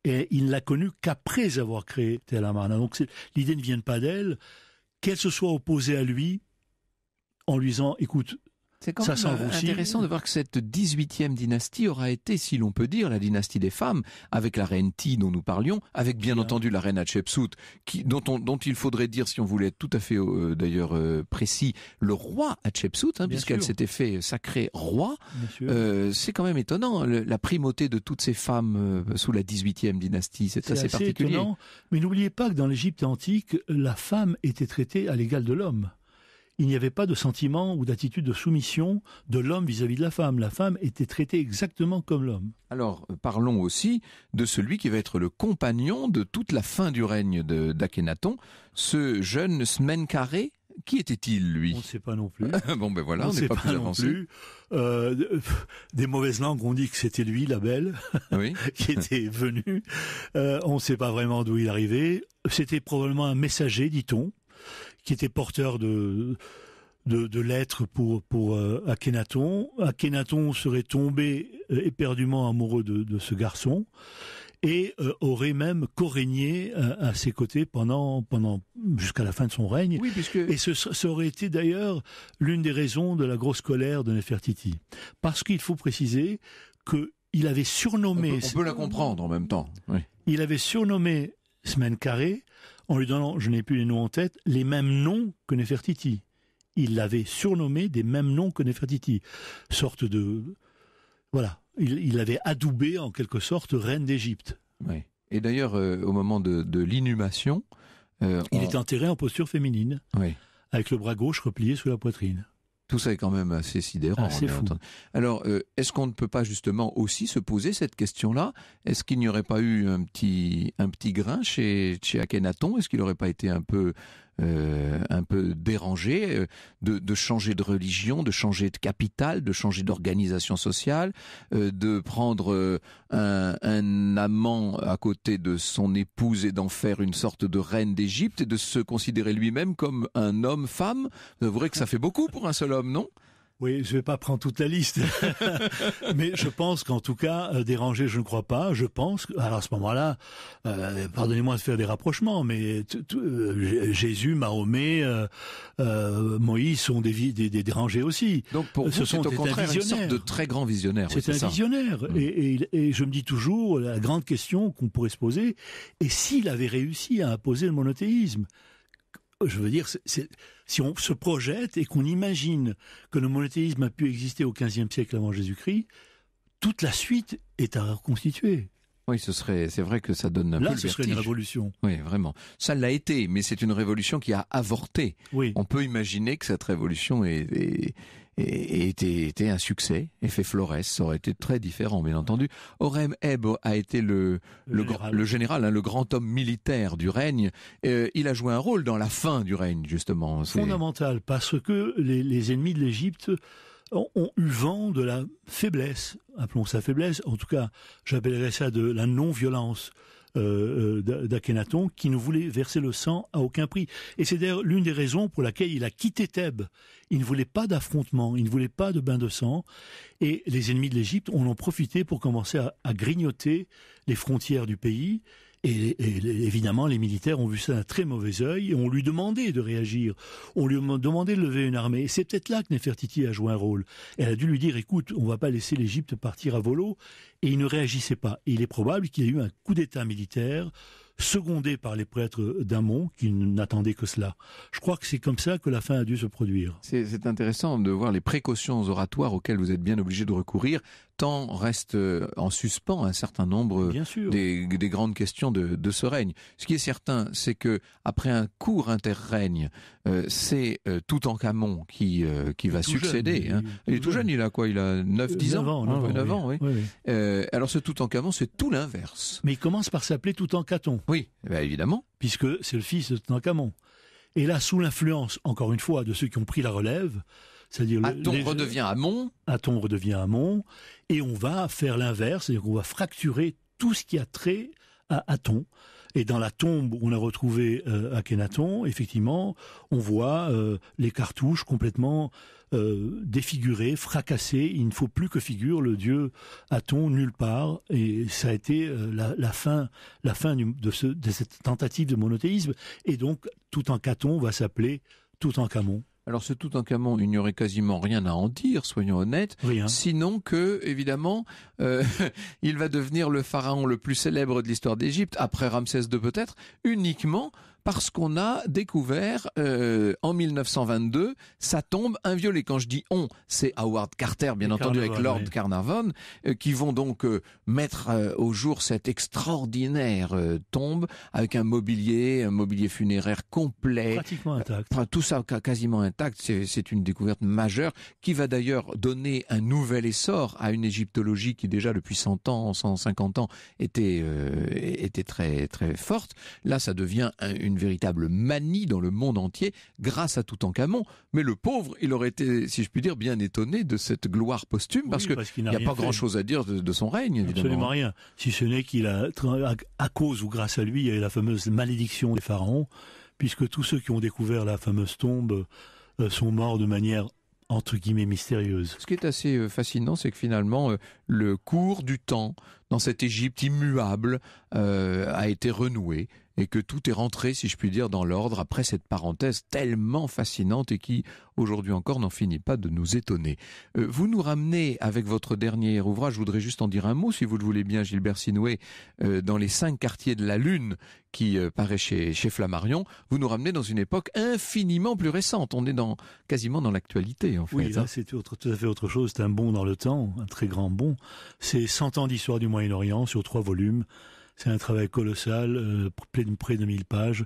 et il ne l'a connue qu'après avoir créé Telamana. Donc l'idée ne vient pas d'elle, qu'elle se soit opposée à lui en lui disant, écoute, c'est quand même euh, intéressant de voir que cette 18e dynastie aura été, si l'on peut dire, la dynastie des femmes, avec la reine Ti dont nous parlions, avec bien entendu la reine Hatshepsut, qui, dont, il faudrait dire, si on voulait être tout à fait euh, d'ailleurs euh, précis, le roi Hatshepsut, hein, puisqu'elle s'était fait sacrée roi. c'est quand même étonnant, hein, la primauté de toutes ces femmes sous la 18e dynastie, c'est assez, particulier. Étonnant, mais n'oubliez pas que dans l'Égypte antique, la femme était traitée à l'égal de l'homme il n'y avait pas de sentiment ou d'attitude de soumission de l'homme vis-à-vis de la femme. La femme était traitée exactement comme l'homme. Alors parlons aussi de celui qui va être le compagnon de toute la fin du règne d'Akhenaton, ce jeune Smenkaré, qui était-il, lui On ne sait pas non plus. bon, ben voilà, on n'est pas, pas, non Plus. Euh, des mauvaises langues ont dit que c'était lui, la belle, qui était venu. Euh, on ne sait pas vraiment d'où il arrivait. C'était probablement un messager, dit-on qui était porteur de, de, lettres pour, pour euh, Akhenaton. Akhenaton serait tombé euh, éperdument amoureux de, ce garçon et euh, aurait même corégné à ses côtés pendant pendant jusqu'à la fin de son règne. Et ce, ça aurait été d'ailleurs l'une des raisons de la grosse colère de Nefertiti, parce qu'il faut préciser que il avait surnommé. On peut, la comprendre en même temps. Il avait surnommé Semaine carrée en lui donnant, je n'ai plus les noms en tête, les mêmes noms que Nefertiti. Il l'avait surnommé des mêmes noms que Nefertiti. Sorte de. Voilà. Il l'avait adoubé, en quelque sorte, reine d'Égypte. Oui. Et d'ailleurs, euh, au moment de, l'inhumation. Euh, il est enterré en posture féminine. Avec le bras gauche replié sous la poitrine. Tout ça est quand même assez sidérant. fou. Alors, euh, est-ce qu'on ne peut pas justement aussi se poser cette question-là Est-ce qu'il n'y aurait pas eu un petit un petit grain chez chez Akhenaton Est-ce qu'il n'aurait pas été un peu euh, un peu dérangé, euh, de, changer de religion, de changer de capital, de changer d'organisation sociale, euh, de prendre un, amant à côté de son épouse et d'en faire une sorte de reine d'Égypte et de se considérer lui-même comme un homme-femme. Vous avouerez que ça fait beaucoup pour un seul homme, non oui, je vais pas prendre toute la liste, mais je pense qu'en tout cas, euh, dérangé, je ne crois pas. Je pense. alors à ce moment-là, euh, pardonnez-moi de faire des rapprochements, mais euh, Jésus, Mahomet, Moïse sont des, dérangés aussi. Donc pour ce sont au contraire une sorte de très grands visionnaires. C'est un visionnaire, mm. et, je me dis toujours la grande question qu'on pourrait se poser est s'il avait réussi à imposer le monothéisme. Je veux dire, c'est si on se projette et qu'on imagine que le monothéisme a pu exister au XVe siècle avant Jésus-Christ, toute la suite est à reconstituer. Oui, ce serait, c'est vrai que ça donne un Là, ce serait une révolution. Oui, vraiment. Ça l'a été, mais c'est une révolution qui a avorté. Oui. On peut imaginer que cette révolution est, et, était, un succès. Effet Flores, ça aurait été très différent, bien entendu. Orem Eb a été le, général, hein, le, grand homme militaire du règne. Euh, il a joué un rôle dans la fin du règne, justement. Fondamental, parce que les, ennemis de l'Égypte ont eu vent de la faiblesse, appelons ça faiblesse, en tout cas j'appellerais ça de la non-violence euh, euh d'Akhenaton qui ne voulait verser le sang à aucun prix. Et c'est d'ailleurs l'une des raisons pour laquelle il a quitté Thèbes. Il ne voulait pas d'affrontement, il ne voulait pas de bain de sang. Et les ennemis de l'Égypte en ont profité pour commencer à grignoter les frontières du pays et, évidemment, les militaires ont vu ça d'un très mauvais œil et on lui demandé de réagir. On lui demandé de lever une armée. et C'est peut-être là que Nefertiti a joué un rôle. Elle a dû lui dire, écoute, on ne va pas laisser l'Égypte partir à volo. Et il ne réagissait pas. il est probable qu'il y ait eu un coup d'État militaire secondé par les prêtres d'Amon qui n'attendaient que cela. Je crois que c'est comme ça que la fin a dû se produire. C'est intéressant de voir les précautions oratoires auxquelles vous êtes bien obligé de recourir tant reste euh, en suspens un certain nombre Des, grandes questions de, ce règne. Ce qui est certain, c'est que après un court interrègne, euh, c'est euh, Toutankhamon qui euh, qui va succéder. il, est hein. tout jeune, il a quoi Il a 9 10 ans, neuf ans, alors ce Toutankhamon, c'est tout l'inverse. Mais il commence par s'appeler Caton. Oui, eh ben, évidemment, puisque c'est le fils de Toutankhamon. Et là sous l'influence encore une fois de ceux qui ont pris la relève, à dire Aton redevient amont. Aton redevient amont. Et on va faire l'inverse, c'est-à-dire qu'on va fracturer tout ce qui a trait à Aton. Et dans la tombe où on a retrouvé euh, Akhenaton, effectivement, on voit euh, les cartouches complètement euh, défigurées, fracassées. Il ne faut plus que figure le dieu Aton nulle part. Et ça a été la, fin, la fin de, de cette tentative de monothéisme. Et donc, tout en Caton va s'appeler tout en Camon. Alors ce Toutankhamon, il n'y aurait quasiment rien à en dire, soyons honnêtes, hein. sinon que, évidemment, euh, il va devenir le pharaon le plus célèbre de l'histoire d'Égypte, après Ramsès II peut-être, uniquement parce qu'on a découvert euh, en 1922 sa tombe inviolée. Quand je dis on, c'est Howard Carter, bien entendu, avec Lord Carnarvon, euh, qui vont donc euh, mettre au jour cette extraordinaire tombe avec un mobilier, un mobilier funéraire complet, pratiquement intact. tout ça quasiment intact. C'est une découverte majeure qui va d'ailleurs donner un nouvel essor à une égyptologie qui déjà depuis 100 ans, 150 ans, était était très très forte. Là, ça devient une une véritable manie dans le monde entier grâce à Toutankhamon. Mais le pauvre, il aurait été, si je puis dire, bien étonné de cette gloire posthume parce qu'il n'y a, pas grand-chose à dire de, son règne, évidemment. Absolument rien. Si ce n'est qu'il a, à cause ou grâce à lui, il y a eu la fameuse malédiction des pharaons, puisque tous ceux qui ont découvert la fameuse tombe euh, sont morts de manière entre guillemets mystérieuse. Ce qui est assez euh, fascinant, c'est que finalement, euh, le cours du temps, dans cette Égypte immuable euh, a été renouée et que tout est rentré, si je puis dire, dans l'ordre après cette parenthèse tellement fascinante et qui, aujourd'hui encore, n'en finit pas de nous étonner. Euh, vous nous ramenez avec votre dernier ouvrage, je voudrais juste en dire un mot, si vous le voulez bien, Gilbert Sinoué, euh, dans les cinq quartiers de la Lune qui paraît chez, chez Flammarion, vous nous ramenez dans une époque infiniment plus récente. On est dans, quasiment dans l'actualité, en fait. Oui, là, hein. c'est tout, à fait autre chose. C'est un bond dans le temps, un très grand bond. C'est 100 ans d'histoire du Moyen Moyen-Orient sur trois volumes. C'est un travail colossal, euh, près de mille pages,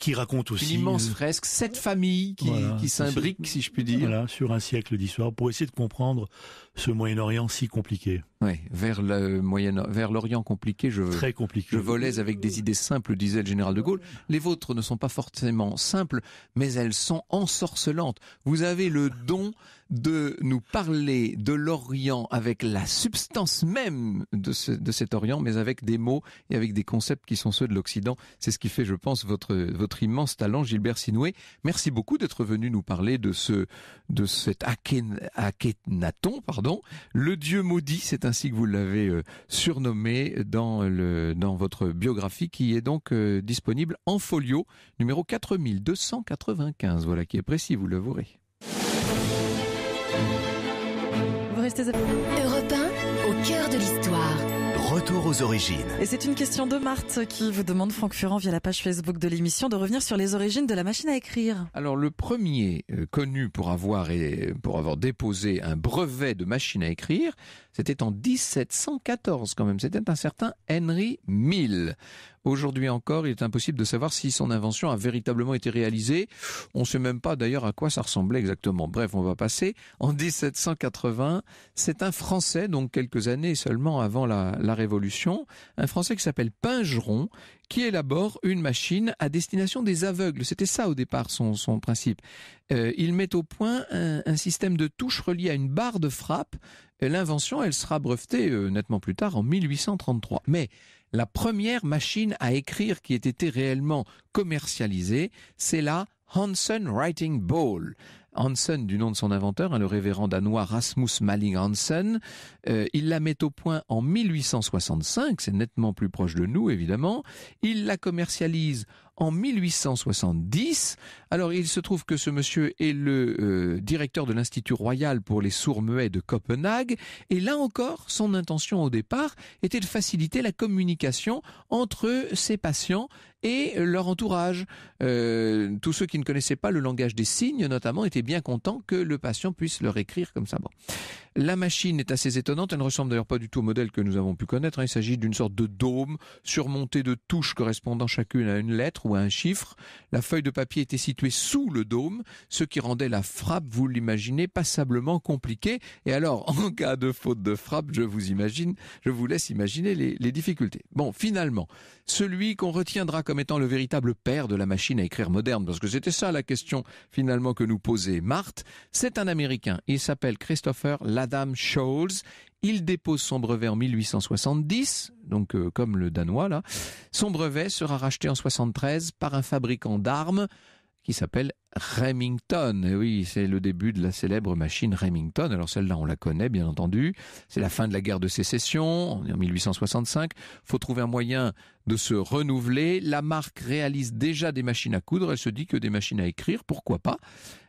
qui raconte aussi une immense euh, fresque, cette famille qui, s'imbrique si je puis dire, voilà, sur un siècle d'histoire, pour essayer de comprendre ce Moyen-Orient si compliqué. Oui, vers le Moyen, vers l'Orient compliqué, je très compliqué. Je volais avec des idées simples, disait le général de Gaulle. Les vôtres ne sont pas forcément simples, mais elles sont ensorcelantes. Vous avez le don de nous parler de l'Orient avec la substance même de, de cet Orient, mais avec des mots et avec des concepts qui sont ceux de l'Occident. C'est ce qui fait, je pense, votre votre immense talent, Gilbert Sinoué. Merci beaucoup d'être venu nous parler de ce, de cet Akenaton, pardon, le dieu maudit, c'est ainsi que vous l'avez euh, surnommé dans le, dans votre biographie qui est donc euh, disponible en folio, numéro 4295. Voilà qui est précis, vous l'avouerez. Vous restez à... au cœur de l'histoire. Retour aux origines. Et c'est une question de Marthe qui vous demande, Franck Furand, via la page Facebook de l'émission, de revenir sur les origines de la machine à écrire. Alors, le premier euh, connu pour avoir, et, pour avoir déposé un brevet de machine à écrire, c'était en 1714 quand même. C'était un certain Henry Mill. Aujourd'hui encore, il est impossible de savoir si son invention a véritablement été réalisée. On ne sait même pas d'ailleurs à quoi ça ressemblait exactement. Bref, on va passer. En 1780, c'est un Français, donc quelques années seulement avant la, Révolution, un Français qui s'appelle Pingeron, qui élabore une machine à destination des aveugles. C'était ça au départ son, principe. Euh, il met au point un, système de touches relié à une barre de frappe. L'invention, elle sera brevetée euh, nettement plus tard, en 1833. Mais la première machine à écrire qui ait été réellement commercialisée, c'est la Hansen Writing Ball, Hansen du nom de son inventeur, hein, le révérend danois Rasmus Malling Hansen. Euh, il la met au point en 1865, c'est nettement plus proche de nous évidemment. Il la commercialise en 1870. Alors il se trouve que ce monsieur est le euh, directeur de l'Institut royal pour les sourds-muets de Copenhague. Et là encore, son intention au départ était de faciliter la communication entre ses patients et leur entourage. Euh, tous ceux qui ne connaissaient pas le langage des signes notamment étaient bien content que le patient puisse leur écrire comme ça. Bon. La machine est assez étonnante, elle ne ressemble d'ailleurs pas du tout au modèle que nous avons pu connaître. Hein. Il s'agit d'une sorte de dôme surmonté de touches correspondant chacune à une lettre ou à un chiffre. La feuille de papier était située sous le dôme, ce qui rendait la frappe, vous l'imaginez, passablement compliquée. Et alors, en cas de faute de frappe, je vous imagine, je vous laisse imaginer les, difficultés. Bon, finalement, celui qu'on retiendra comme étant le véritable père de la machine à écrire moderne, parce que c'était ça la question finalement que nous posait Marthe, c'est un Américain. Il s'appelle Christopher La. Madame Scholes. Il dépose son brevet en 1870, donc euh, comme le danois là. Son brevet sera racheté en 73 par un fabricant d'armes qui s'appelle Remington. oui, c'est le début de la célèbre machine Remington. Alors celle-là, on la connaît bien entendu. C'est la fin de la guerre de sécession, en 1865. Faut trouver un moyen de se renouveler. La marque réalise déjà des machines à coudre. Elle se dit que des machines à écrire, pourquoi pas.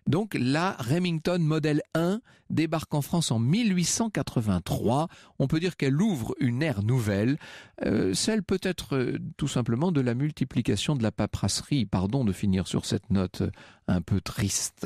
Donc la Remington modèle 1 débarque en France en 1883. On peut dire qu'elle ouvre une ère nouvelle, euh, celle peut-être euh, tout simplement de la multiplication de la paperasserie. Pardon de finir sur cette note euh, un peu triste.